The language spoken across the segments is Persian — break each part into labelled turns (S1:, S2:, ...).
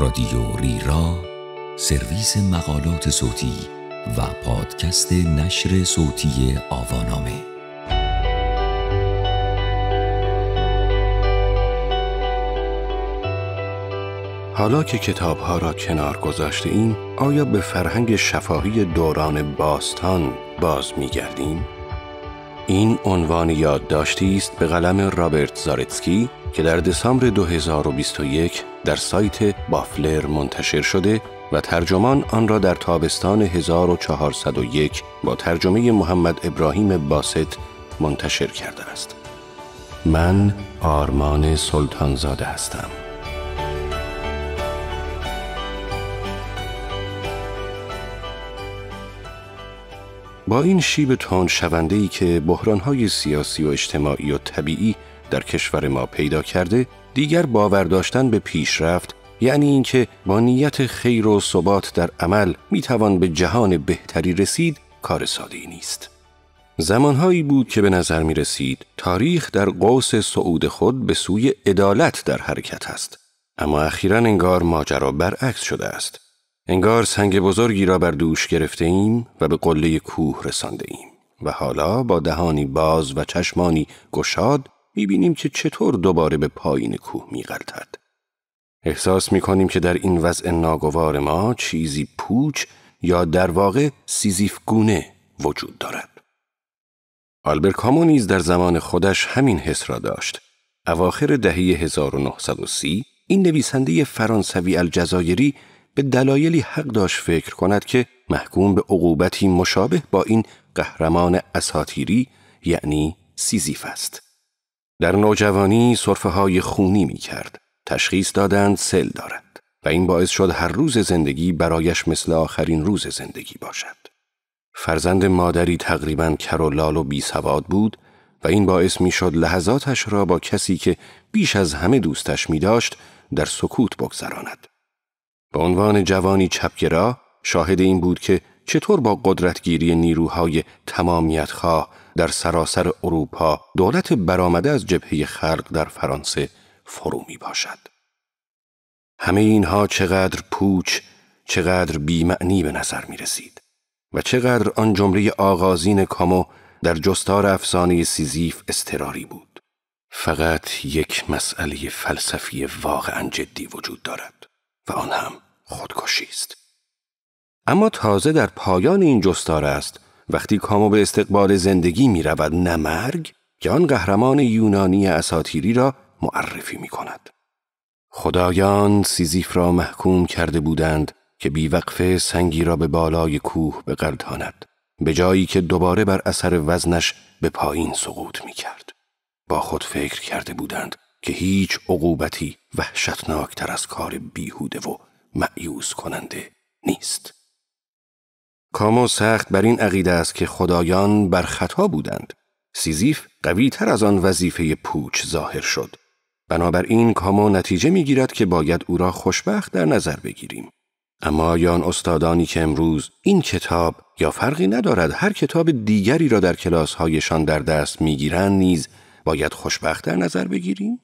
S1: رادیو ریرا سرویس مقالات صوتی و پادکست نشر صوتی آوانامه حالا که کتاب ها را کنار گذاشته ایم آیا به فرهنگ شفاهی دوران باستان باز می گردیم؟ این عنوان یادداشتی است به قلم رابرت زارتسکی که در دسامبر 2021 در سایت بافلر منتشر شده و ترجمان آن را در تابستان 1401 با ترجمه محمد ابراهیم باست منتشر کرده است. من آرمان سلطانزاده هستم. با این شیب تند شونده ای که های سیاسی و اجتماعی و طبیعی در کشور ما پیدا کرده دیگر باور داشتن به پیشرفت یعنی اینکه با نیت خیر و ثبات در عمل میتوان به جهان بهتری رسید کار ساده ای نیست زمانهایی بود که به نظر می رسید تاریخ در قوس صعود خود به سوی عدالت در حرکت است اما اخیرا انگار ماجرا برعکس شده است انگار سنگ بزرگی را بر دوش گرفته ایم و به قله کوه رسانده ایم و حالا با دهانی باز و چشمانی گشاد میبینیم که چطور دوباره به پایین کوه میغلطد. احساس میکنیم که در این وضع ناگوار ما چیزی پوچ یا در واقع سیزیفگونه وجود دارد. آلبر کامو در زمان خودش همین حس را داشت. اواخر دهه 1930 این نویسنده فرانسوی الجزایری به دلایلی حق داشت فکر کند که محکوم به عقوبتی مشابه با این قهرمان اساتیری یعنی سیزیف است. در نوجوانی صرفه های خونی می کرد. تشخیص دادند سل دارد و این باعث شد هر روز زندگی برایش مثل آخرین روز زندگی باشد. فرزند مادری تقریبا لال و بی سواد بود و این باعث می شد لحظاتش را با کسی که بیش از همه دوستش می داشت در سکوت بگذراند. به عنوان جوانی چپگرا شاهد این بود که چطور با قدرتگیری نیروهای تمامیتخواه در سراسر اروپا دولت برآمده از جبهه خلق در فرانسه فرو می باشد. همه اینها چقدر پوچ، چقدر بیمعنی به نظر می رسید و چقدر آن جمله آغازین کامو در جستار افسانه سیزیف استراری بود. فقط یک مسئله فلسفی واقعا جدی وجود دارد. و آن هم خودکشی است. اما تازه در پایان این جستار است وقتی کامو به استقبال زندگی می رود نه مرگ که آن قهرمان یونانی اساتیری را معرفی می کند. خدایان سیزیف را محکوم کرده بودند که بیوقفه سنگی را به بالای کوه بغلطاند به جایی که دوباره بر اثر وزنش به پایین سقوط می کرد. با خود فکر کرده بودند که هیچ عقوبتی وحشتناکتر از کار بیهوده و معیوز کننده نیست. کامو سخت بر این عقیده است که خدایان بر خطا بودند. سیزیف قوی تر از آن وظیفه پوچ ظاهر شد. بنابراین کامو نتیجه میگیرد که باید او را خوشبخت در نظر بگیریم. اما یان استادانی که امروز این کتاب یا فرقی ندارد هر کتاب دیگری را در کلاسهایشان در دست میگیرند نیز باید خوشبخت در نظر بگیریم؟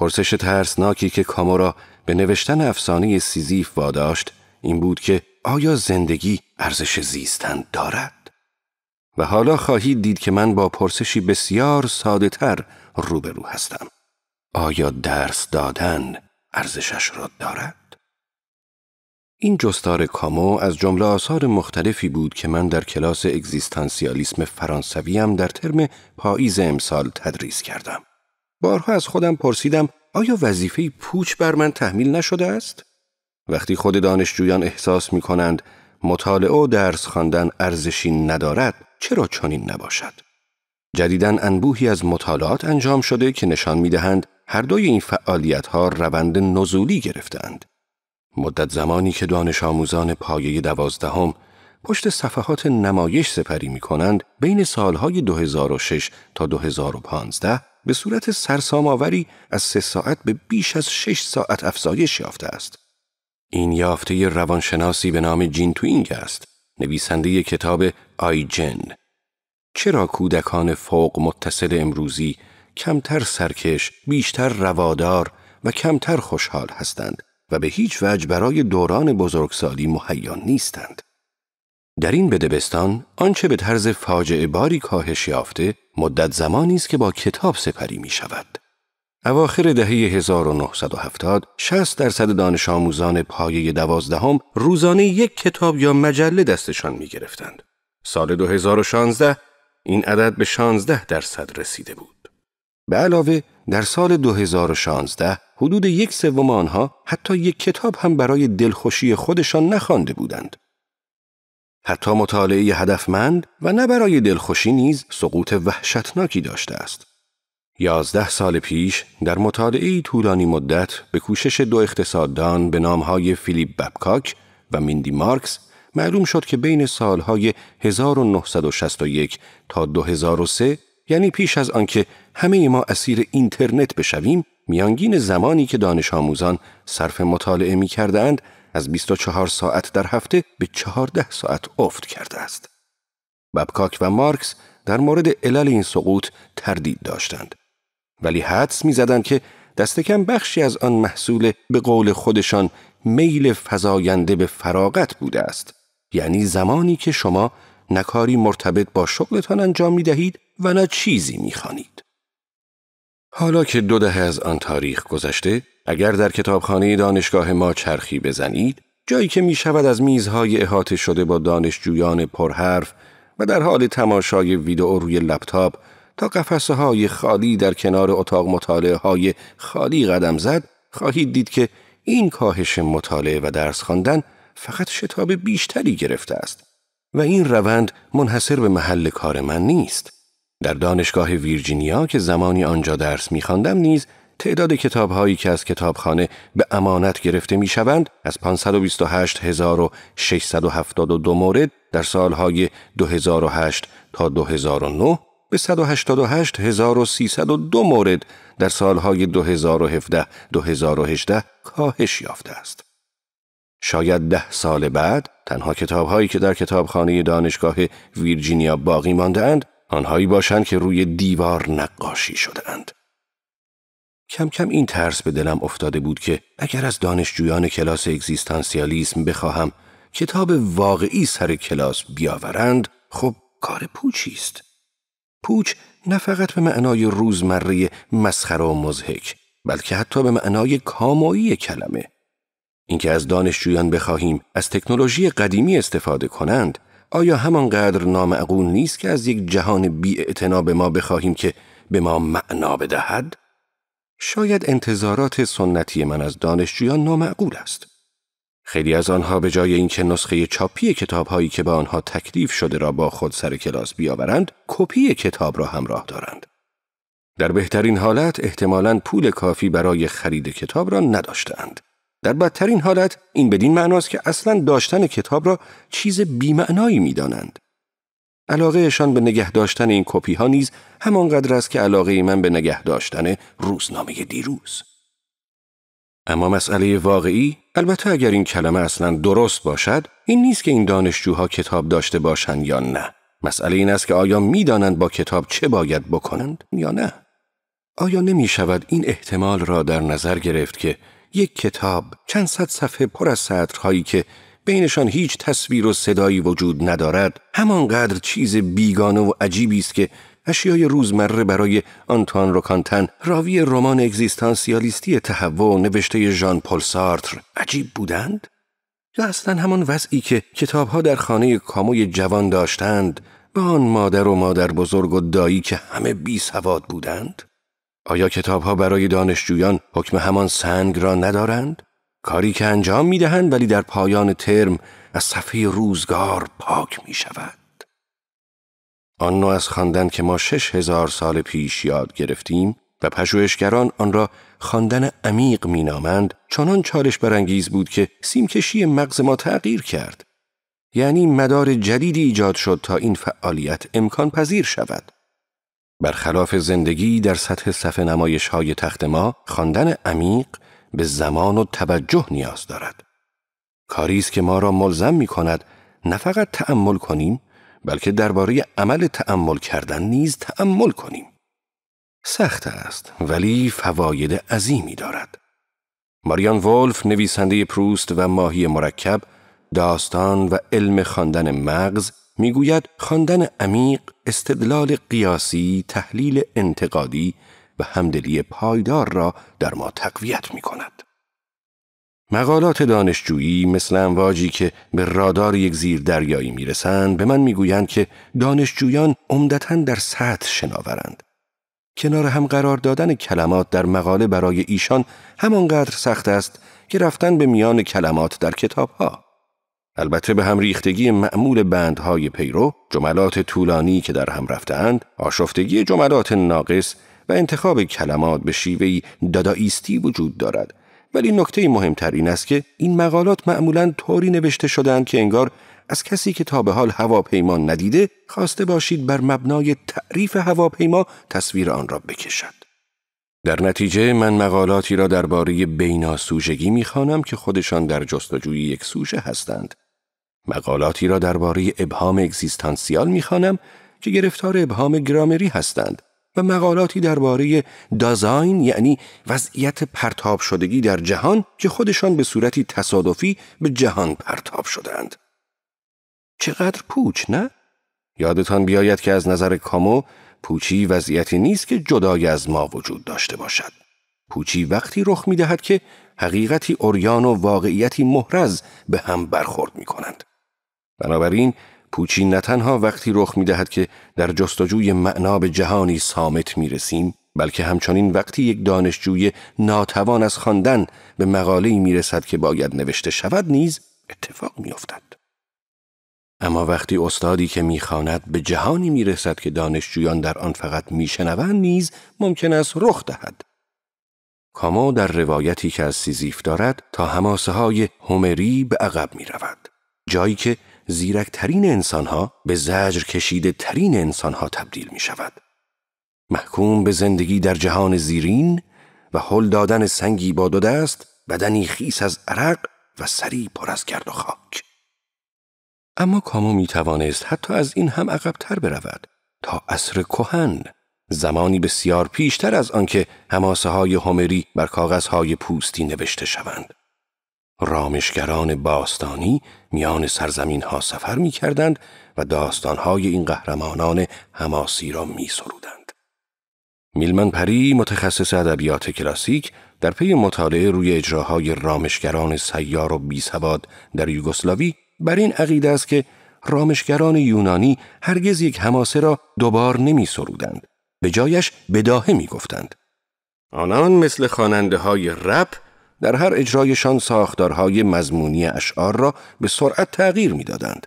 S1: پرسش ترسناکی که کامورا به نوشتن افسانه سیزیف واداشت این بود که آیا زندگی ارزش زیستن دارد؟ و حالا خواهید دید که من با پرسشی بسیار ساده تر روبرو هستم. آیا درس دادن ارزشش را دارد؟ این جستار کامو از جمله آثار مختلفی بود که من در کلاس اگزیستانسیالیسم فرانسویم در ترم پاییز امسال تدریس کردم. بارها از خودم پرسیدم آیا وظیفه پوچ بر من تحمیل نشده است؟ وقتی خود دانشجویان احساس می کنند مطالعه و درس خواندن ارزشی ندارد چرا چنین نباشد؟ جدیدن انبوهی از مطالعات انجام شده که نشان می دهند هر دوی این فعالیت روند نزولی گرفتند. مدت زمانی که دانش آموزان پایه دوازدهم پشت صفحات نمایش سپری می کنند بین سالهای 2006 تا 2015 به صورت سرسام از سه ساعت به بیش از شش ساعت افزایش یافته است. این یافته روانشناسی به نام جین توینگ است، نویسنده کتاب جن. چرا کودکان فوق متصل امروزی کمتر سرکش، بیشتر روادار و کمتر خوشحال هستند و به هیچ وجه برای دوران بزرگسالی مهیا نیستند؟ در این بدبستان آنچه به طرز فاجعه باری کاهش یافته مدت زمانی است که با کتاب سپری می شود. اواخر دهه 1970 60 درصد دانش آموزان پایه دوازدهم روزانه یک کتاب یا مجله دستشان می گرفتند. سال 2016 این عدد به 16 درصد رسیده بود. به علاوه در سال 2016 حدود یک سوم آنها حتی یک کتاب هم برای دلخوشی خودشان نخوانده بودند. حتی مطالعه هدفمند و نه برای دلخوشی نیز سقوط وحشتناکی داشته است. یازده سال پیش در مطالعه طولانی مدت به کوشش دو اقتصاددان به نامهای فیلیپ ببکاک و میندی مارکس معلوم شد که بین سالهای 1961 تا 2003 یعنی پیش از آنکه همه ما اسیر اینترنت بشویم میانگین زمانی که دانش آموزان صرف مطالعه می کردند از 24 ساعت در هفته به 14 ساعت افت کرده است. ببکاک و مارکس در مورد علل این سقوط تردید داشتند. ولی حدس زدن که دست کم بخشی از آن محصول به قول خودشان میل فزاینده به فراغت بوده است. یعنی زمانی که شما نکاری مرتبط با شغلتان انجام می دهید و نه چیزی می خانید. حالا که دو دهه از آن تاریخ گذشته، اگر در کتابخانه دانشگاه ما چرخی بزنید، جایی که می شود از میزهای احاطه شده با دانشجویان پرحرف و در حال تماشای ویدئو روی لپتاپ تا قفسه های خالی در کنار اتاق مطالعه های خالی قدم زد، خواهید دید که این کاهش مطالعه و درس خواندن فقط شتاب بیشتری گرفته است و این روند منحصر به محل کار من نیست. در دانشگاه ویرجینیا که زمانی آنجا درس می‌خواندم نیز تعداد کتاب هایی که از کتابخانه به امانت گرفته می شوند از 528672 مورد در سالهای 2008 تا 2009 به 188302 مورد در سالهای 2017-2018 کاهش یافته است. شاید ده سال بعد تنها هایی که در کتابخانه دانشگاه ویرجینیا باقی اند آنهایی باشند که روی دیوار نقاشی اند. کم کم این ترس به دلم افتاده بود که اگر از دانشجویان کلاس اگزیستانسیالیسم بخواهم کتاب واقعی سر کلاس بیاورند خب کار پوچی است پوچ نه فقط به معنای روزمره مسخره و مزهک بلکه حتی به معنای کامویی کلمه اینکه از دانشجویان بخواهیم از تکنولوژی قدیمی استفاده کنند آیا همانقدر نامعقول نیست که از یک جهان بی به ما بخواهیم که به ما معنا بدهد؟ شاید انتظارات سنتی من از دانشجویان نامعقول است. خیلی از آنها به جای اینکه نسخه چاپی کتابهایی که به آنها تکلیف شده را با خود سر کلاس بیاورند، کپی کتاب را همراه دارند. در بهترین حالت احتمالاً پول کافی برای خرید کتاب را نداشتند. در بدترین حالت این بدین معناست که اصلا داشتن کتاب را چیز بیمعنایی میدانند. علاقهشان به نگه داشتن این کپی ها نیز همانقدر است که علاقه من به نگه داشتن روزنامه دیروز. اما مسئله واقعی البته اگر این کلمه اصلا درست باشد این نیست که این دانشجوها کتاب داشته باشند یا نه. مسئله این است که آیا دانند با کتاب چه باید بکنند یا نه؟ آیا نمی شود این احتمال را در نظر گرفت که یک کتاب چند صد صفحه پر از سطرهایی که بینشان هیچ تصویر و صدایی وجود ندارد همانقدر چیز بیگانه و عجیبی است که اشیای روزمره برای آنتوان روکانتن راوی رمان اگزیستانسیالیستی و نوشته ژان پل سارتر عجیب بودند یا اصلا همان وضعی که کتابها در خانه کاموی جوان داشتند با آن مادر و مادر بزرگ و دایی که همه بی سواد بودند آیا کتابها برای دانشجویان حکم همان سنگ را ندارند کاری که انجام می دهند ولی در پایان ترم از صفحه روزگار پاک می شود. آن نوع از خواندن که ما شش هزار سال پیش یاد گرفتیم و پژوهشگران آن را خواندن عمیق مینامند چنان چالش برانگیز بود که سیمکشی مغز ما تغییر کرد یعنی مدار جدیدی ایجاد شد تا این فعالیت امکان پذیر شود برخلاف زندگی در سطح صفحه نمایش های تخت ما خواندن عمیق به زمان و توجه نیاز دارد. کاری است که ما را ملزم می کند نه فقط تأمل کنیم بلکه درباره عمل تأمل کردن نیز تأمل کنیم. سخت است ولی فواید عظیمی دارد. ماریان ولف نویسنده پروست و ماهی مرکب داستان و علم خواندن مغز میگوید خواندن عمیق استدلال قیاسی تحلیل انتقادی و همدلی پایدار را در ما تقویت می کند. مقالات دانشجویی مثل امواجی که به رادار یک زیر دریایی می رسند به من می گویند که دانشجویان عمدتا در سطح شناورند. کنار هم قرار دادن کلمات در مقاله برای ایشان همانقدر سخت است که رفتن به میان کلمات در کتاب ها. البته به هم ریختگی معمول بندهای پیرو، جملات طولانی که در هم رفتهاند، آشفتگی جملات ناقص و انتخاب کلمات به شیوهی داداییستی وجود دارد ولی نکته مهمتر این است که این مقالات معمولا طوری نوشته شدند که انگار از کسی که تا به حال هواپیما ندیده خواسته باشید بر مبنای تعریف هواپیما تصویر آن را بکشد در نتیجه من مقالاتی را درباره بیناسوژگی میخوانم که خودشان در جستجوی یک سوژه هستند مقالاتی را درباره ابهام اگزیستانسیال میخوانم که گرفتار ابهام گرامری هستند و مقالاتی درباره دازاین یعنی وضعیت پرتاب شدگی در جهان که خودشان به صورتی تصادفی به جهان پرتاب شدند. چقدر پوچ نه؟ یادتان بیاید که از نظر کامو پوچی وضعیتی نیست که جدای از ما وجود داشته باشد. پوچی وقتی رخ می دهد که حقیقتی اوریان و واقعیتی محرز به هم برخورد می کنند. بنابراین پوچی نه تنها وقتی رخ می دهد که در جستجوی معنا به جهانی سامت می رسیم بلکه همچنین وقتی یک دانشجوی ناتوان از خواندن به مقاله‌ای می رسد که باید نوشته شود نیز اتفاق می افتد. اما وقتی استادی که میخواند به جهانی می رسد که دانشجویان در آن فقط میشنوند نیز ممکن است رخ دهد کامو در روایتی که از سیزیف دارد تا هماسه های هومری به عقب می رود. جایی که زیرکترین انسانها به زجر کشیده ترین انسانها تبدیل می شود. محکوم به زندگی در جهان زیرین و هل دادن سنگی با دو دست بدنی خیس از عرق و سری پر از گرد و خاک. اما کامو می توانست حتی از این هم عقبتر برود تا عصر کهن زمانی بسیار پیشتر از آنکه هماسه های هومری بر کاغذ های پوستی نوشته شوند. رامشگران باستانی میان سرزمین ها سفر می کردند و داستانهای این قهرمانان هماسی را می سرودند. میلمن پری متخصص ادبیات کلاسیک در پی مطالعه روی اجراهای رامشگران سیار و بیسواد در یوگسلاوی بر این عقیده است که رامشگران یونانی هرگز یک هماسه را دوبار نمی سرودند. به جایش بداهه می گفتند. آنان مثل خواننده های رپ در هر اجرایشان ساختارهای مضمونی اشعار را به سرعت تغییر میدادند.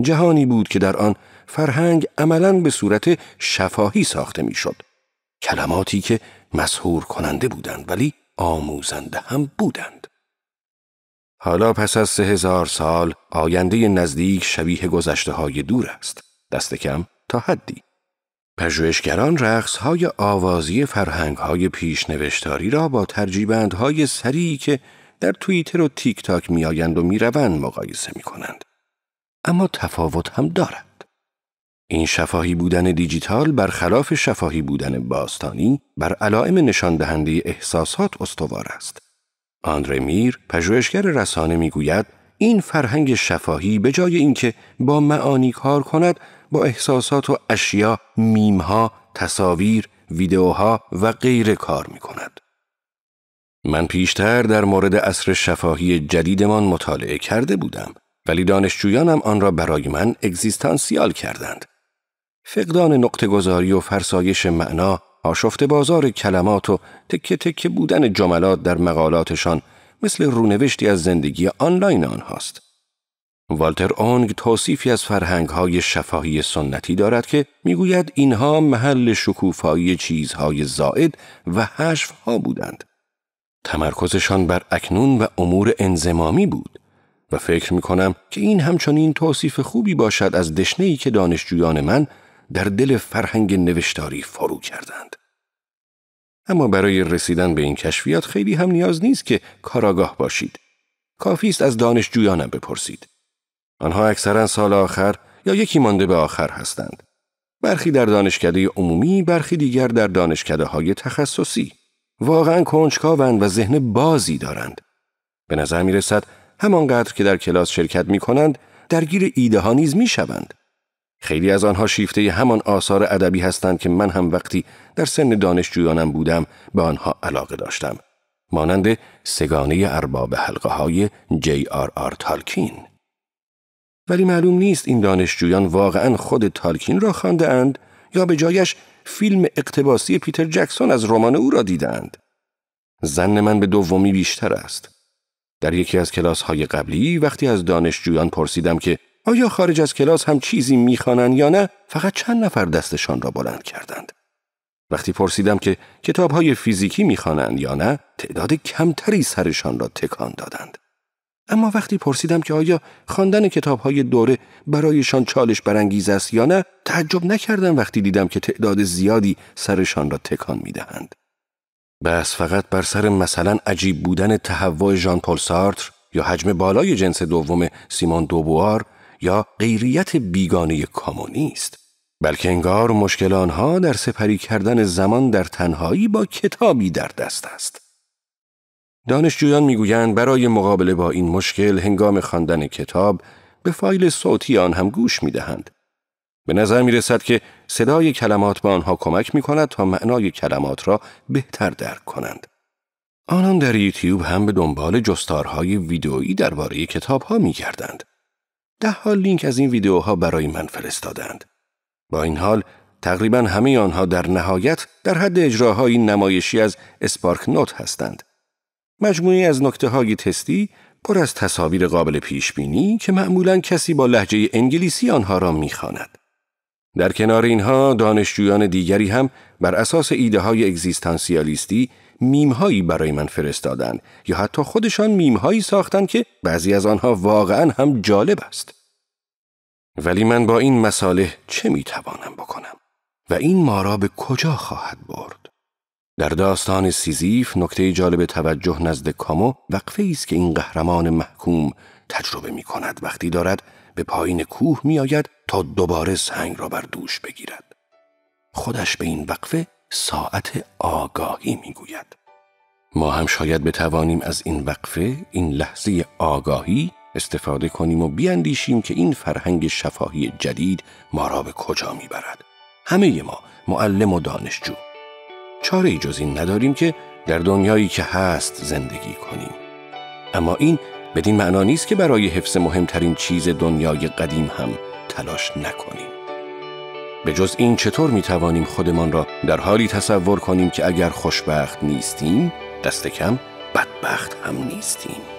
S1: جهانی بود که در آن فرهنگ عملا به صورت شفاهی ساخته میشد. کلماتی که مسهور کننده بودند ولی آموزنده هم بودند. حالا پس از سه هزار سال آینده نزدیک شبیه گذشته های دور است. دست کم تا حدی. پژوهشگران های آوازی های پیشنوشتاری را با ترجیبندهای سریعی که در توییتر و تیک تاک آیند و میروند مقایسه می کنند. اما تفاوت هم دارد. این شفاهی بودن دیجیتال برخلاف شفاهی بودن باستانی بر علائم نشان دهنده احساسات استوار است. آندره میر پژوهشگر رسانه میگوید این فرهنگ شفاهی به جای اینکه با معانی کار کند با احساسات و اشیا، میمها، تصاویر، ویدئوها و غیره کار می کند. من پیشتر در مورد اصر شفاهی جدیدمان مطالعه کرده بودم ولی دانشجویانم آن را برای من اگزیستانسیال کردند. فقدان گذاری و فرسایش معنا، آشفت بازار کلمات و تکه تکه بودن جملات در مقالاتشان مثل رونوشتی از زندگی آنلاین آنهاست. والتر آنگ توصیفی از های شفاهی سنتی دارد که میگوید اینها محل شکوفایی چیزهای زائد و ها بودند. تمرکزشان بر اکنون و امور انزمامی بود و فکر می کنم که این همچنین توصیف خوبی باشد از دشنهی که دانشجویان من در دل فرهنگ نوشتاری فرو کردند. اما برای رسیدن به این کشفیات خیلی هم نیاز نیست که کاراگاه باشید. کافی است از دانشجویانم بپرسید. آنها اکثرا سال آخر یا یکی مانده به آخر هستند. برخی در دانشکده عمومی، برخی دیگر در دانشکده های تخصصی. واقعا کنجکاوند و ذهن بازی دارند. به نظر می رسد همانقدر که در کلاس شرکت می کنند، درگیر ایده ها نیز می شوند. خیلی از آنها شیفته همان آثار ادبی هستند که من هم وقتی در سن دانشجویانم بودم به آنها علاقه داشتم. مانند سگانه ارباب حلقه های جی آر آر تالکین. ولی معلوم نیست این دانشجویان واقعا خود تالکین را خانده اند یا به جایش فیلم اقتباسی پیتر جکسون از رمان او را دیدند. زن من به دومی بیشتر است. در یکی از کلاس های قبلی وقتی از دانشجویان پرسیدم که آیا خارج از کلاس هم چیزی میخوانند یا نه فقط چند نفر دستشان را بلند کردند. وقتی پرسیدم که کتاب های فیزیکی میخوانند یا نه تعداد کمتری سرشان را تکان دادند. اما وقتی پرسیدم که آیا خواندن های دوره برایشان چالش برانگیز است یا نه تعجب نکردم وقتی دیدم که تعداد زیادی سرشان را تکان دهند. بس فقط بر سر مثلا عجیب بودن تهوع ژان پل سارتر یا حجم بالای جنس دوم سیمون دوبوار یا غیریت بیگانه کامونیست بلکه انگار مشکل آنها در سپری کردن زمان در تنهایی با کتابی در دست است دانشجویان میگویند برای مقابله با این مشکل هنگام خواندن کتاب به فایل صوتی آن هم گوش می دهند. به نظر می رسد که صدای کلمات به آنها کمک می کند تا معنای کلمات را بهتر درک کنند. آنان در یوتیوب هم به دنبال جستارهای ویدئویی درباره کتابها می گردند. ده ها لینک از این ویدئوها برای من فرستادند. با این حال تقریبا همه آنها در نهایت در حد اجراهای نمایشی از اسپارک نوت هستند. مجموعی از نکته های تستی پر از تصاویر قابل پیش بینی که معمولا کسی با لحجه انگلیسی آنها را میخواند. در کنار اینها دانشجویان دیگری هم بر اساس ایده های اگزیستانسیالیستی هایی برای من فرستادند یا حتی خودشان هایی ساختند که بعضی از آنها واقعا هم جالب است. ولی من با این مساله چه میتوانم بکنم؟ و این ما را به کجا خواهد برد؟ در داستان سیزیف نکته جالب توجه نزد کامو وقفه است که این قهرمان محکوم تجربه می کند وقتی دارد به پایین کوه می آید تا دوباره سنگ را بر دوش بگیرد. خودش به این وقفه ساعت آگاهی می گوید. ما هم شاید بتوانیم از این وقفه این لحظه آگاهی استفاده کنیم و بیاندیشیم که این فرهنگ شفاهی جدید ما را به کجا می برد. همه ما معلم و دانشجو چاره ای جز این نداریم که در دنیایی که هست زندگی کنیم. اما این بدین معنا نیست که برای حفظ مهمترین چیز دنیای قدیم هم تلاش نکنیم. به جز این چطور می توانیم خودمان را در حالی تصور کنیم که اگر خوشبخت نیستیم دست کم بدبخت هم نیستیم.